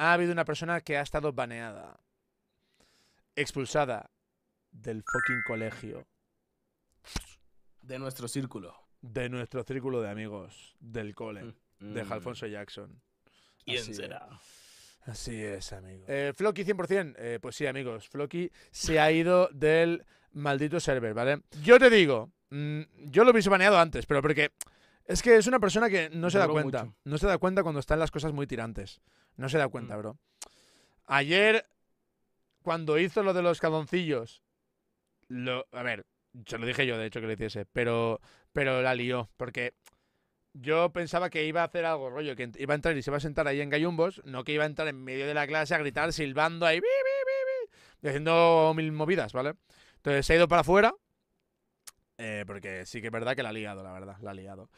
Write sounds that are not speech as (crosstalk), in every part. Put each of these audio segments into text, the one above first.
ha habido una persona que ha estado baneada, expulsada del fucking colegio. De nuestro círculo. De nuestro círculo de amigos, del cole, mm, de mm. Alfonso Jackson. ¿Quién será? Así es, amigo. Eh, ¿Flocky 100%. Eh, pues sí, amigos. Floki se ha ido del maldito server, ¿vale? Yo te digo, mm, yo lo hubiese baneado antes, pero porque es que es una persona que no se da cuenta. No se da cuenta cuando están las cosas muy tirantes. No se da cuenta, mm. bro. Ayer, cuando hizo lo de los cadoncillos, lo, a ver, se lo dije yo, de hecho, que lo hiciese, pero, pero la lió, porque yo pensaba que iba a hacer algo, rollo, que iba a entrar y se iba a sentar ahí en gallumbos, no que iba a entrar en medio de la clase a gritar, silbando ahí, haciendo mil movidas, ¿vale? Entonces se ha ido para afuera, eh, porque sí que es verdad que la ha liado, la verdad, la ha liado.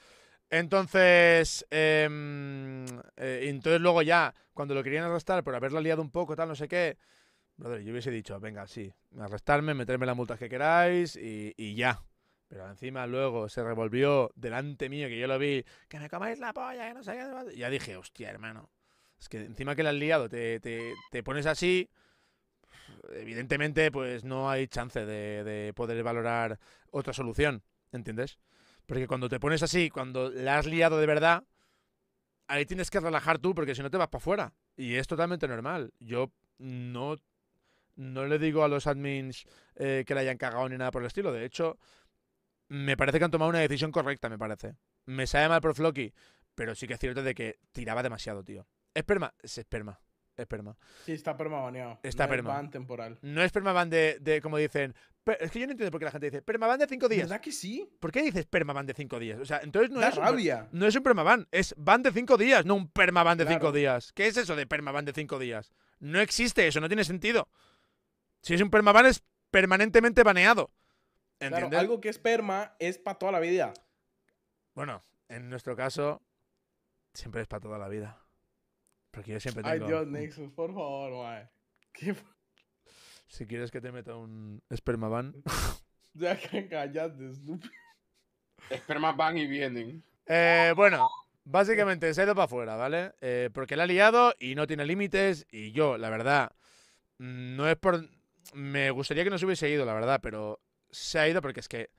Entonces, em, eh, entonces luego ya, cuando lo querían arrestar por haberla liado un poco, tal, no sé qué, brother, yo hubiese dicho, venga, sí, arrestarme, meterme las multas que queráis y, ya. Pero encima luego se revolvió delante mío, que yo lo vi, que me comáis la polla, no Ya dije, hostia, hermano. Es que encima que la has liado, te, te pones así, evidentemente pues no hay chance de, poder valorar otra solución, ¿entiendes? Porque cuando te pones así, cuando la has liado de verdad, ahí tienes que relajar tú porque si no te vas para afuera. Y es totalmente normal. Yo no, no le digo a los admins eh, que la hayan cagado ni nada por el estilo. De hecho, me parece que han tomado una decisión correcta, me parece. Me sale mal por Floki, pero sí que es cierto de que tiraba demasiado, tío. Esperma, es esperma. Es perma. Sí, está permabaneado. Está no perma. Es temporal. No es permaban de, como dicen. es que yo no entiendo por qué la gente dice permaban de 5 días. ¿Verdad que sí? ¿Por qué dices permaban de 5 días? O sea, entonces no es. rabia. Un, no es un permaban, es van de 5 días, no un permaban de 5 días. ¿Qué es eso de permaban de 5 días? No existe eso, no tiene sentido. Si es un permaban, es permanentemente baneado. ¿Entiendes? algo que es perma es para toda la vida. Bueno, en nuestro caso, siempre es para toda la vida. Porque yo siempre Ay, Dios, Nexus, por favor, guay. Si quieres que te meta un espermaban. (laughs) ya callaste, estúpido. Esperma van y vienen. Eh, bueno, básicamente se ha ido para afuera, ¿vale? Eh, porque la ha liado y no tiene límites. Y yo, la verdad, mm, no es por. Me gustaría que no se hubiese ido, la verdad, pero se ha ido porque es que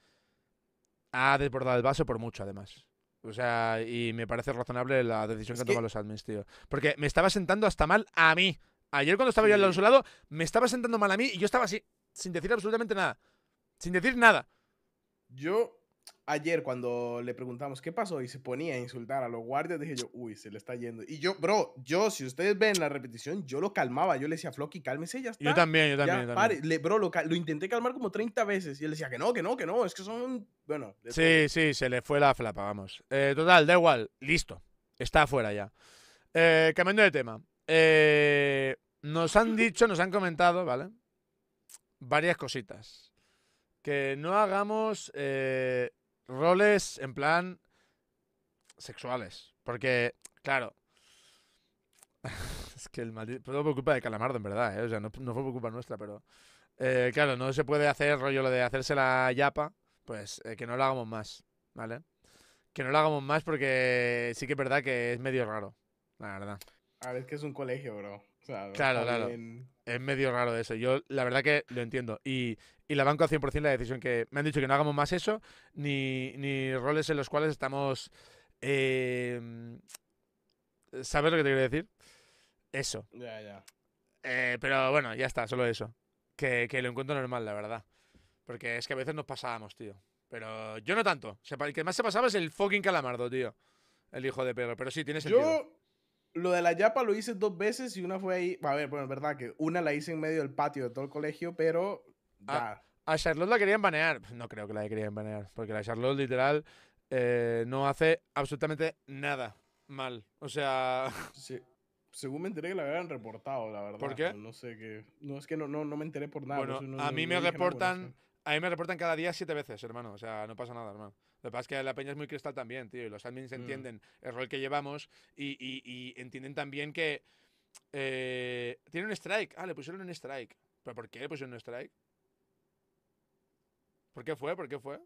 ha desbordado el vaso por mucho, además. O sea, y me parece razonable la decisión que han tomado los admins, tío. Porque me estaba sentando hasta mal a mí. Ayer cuando estaba yo al lado, me estaba sentando mal a mí y yo estaba así, sin decir absolutamente nada. Sin decir nada. Yo ayer cuando le preguntamos qué pasó y se ponía a insultar a los guardias, dije yo, uy, se le está yendo. Y yo, bro, yo, si ustedes ven la repetición, yo lo calmaba. Yo le decía, Floki, cálmese, ya está. Yo también, yo también. bro, lo, intenté calmar como 30 veces y él decía que no, que no, que no, es que son. Bueno. Sí, sí, se le fue la flapa, vamos. Eh, total, da igual, listo. Está afuera ya. Eh, cambiando de tema. Eh, nos han dicho, nos han comentado, ¿vale? Varias cositas que no hagamos eh, roles en plan sexuales. Porque, claro. (laughs) es que el maldito. Todo por culpa de Calamardo, en verdad, ¿eh? O sea, no, fue por culpa nuestra, pero. Eh, claro, no se puede hacer rollo lo de hacerse la yapa. Pues eh, que no lo hagamos más, ¿vale? Que no lo hagamos más porque sí que es verdad que es medio raro, la verdad. A ver, es que es un colegio, bro. claro, claro. Es medio raro eso. Yo la verdad que lo entiendo. Y, la banco al 100% la decisión que me han dicho que no hagamos más eso, ni, roles en los cuales estamos... Eh, ¿Sabes lo que te quiero decir? Eso. Ya, ya. Eh, pero bueno, ya está, solo eso. Que, lo encuentro normal, la verdad. Porque es que a veces nos pasábamos, tío. Pero yo no tanto. el que más se pasaba es el fucking calamardo, tío. El hijo de perro. Pero sí, tienes el. Yo lo de la yapa lo hice dos veces y una fue ahí. A ver, bueno, es verdad que una la hice en medio del patio de todo el colegio, pero. A, a, Charlotte la querían banear. Pues no creo que la querían banear, porque la Charlotte literal eh, no hace absolutamente nada mal. O sea. (laughs) Sí. Según me enteré que la habían reportado, la verdad. ¿Por qué? No sé qué. No es que no, no, no me enteré por nada. Bueno, a mí me reportan. A mí me reportan cada día siete veces, hermano. O sea, no pasa nada, hermano. Lo que pasa es que la peña es muy cristal también, tío. Y los admins mm. entienden el rol que llevamos y, entienden también que. Eh, tiene un strike. Ah, le pusieron un strike. ¿Pero por qué le pusieron un strike? ¿Por qué fue? ¿Por qué fue?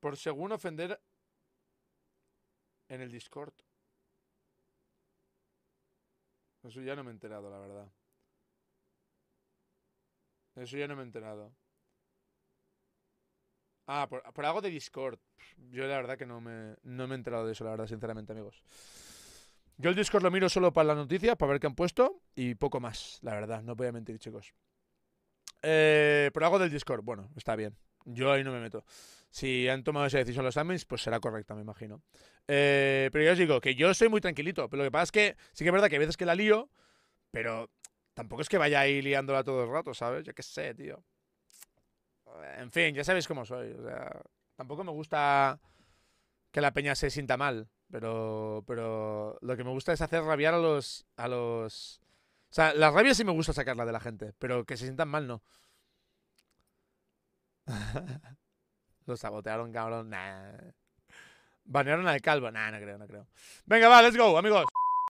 Por según ofender en el Discord. Eso ya no me he enterado, la verdad. Eso ya no me he enterado. Ah, por, algo de Discord. Yo la verdad que no me, me he enterado de eso, la verdad, sinceramente, amigos. Yo el Discord lo miro solo para las noticias, para ver qué han puesto y poco más, la verdad, no voy a mentir, chicos. Eh, por algo del Discord, bueno, está bien. Yo ahí no me meto. Si han tomado esa decisión los admins, pues será correcta, me imagino. Eh, pero yo os digo que yo soy muy tranquilito, pero lo que pasa es que sí que es verdad que a veces que la lío, pero tampoco es que vaya ahí liándola todo el rato, ¿sabes? Yo qué sé, tío en fin, ya sabéis cómo soy. O sea, tampoco me gusta que la peña se sienta mal, pero, pero lo que me gusta es hacer rabiar a los, a los... O sea, la rabia sí me gusta sacarla de la gente, pero que se sientan mal no. (laughs) Lo sabotearon, cabrón. Nah. Banearon al calvo. Nah, no creo, no creo. Venga, va, let's go, amigos.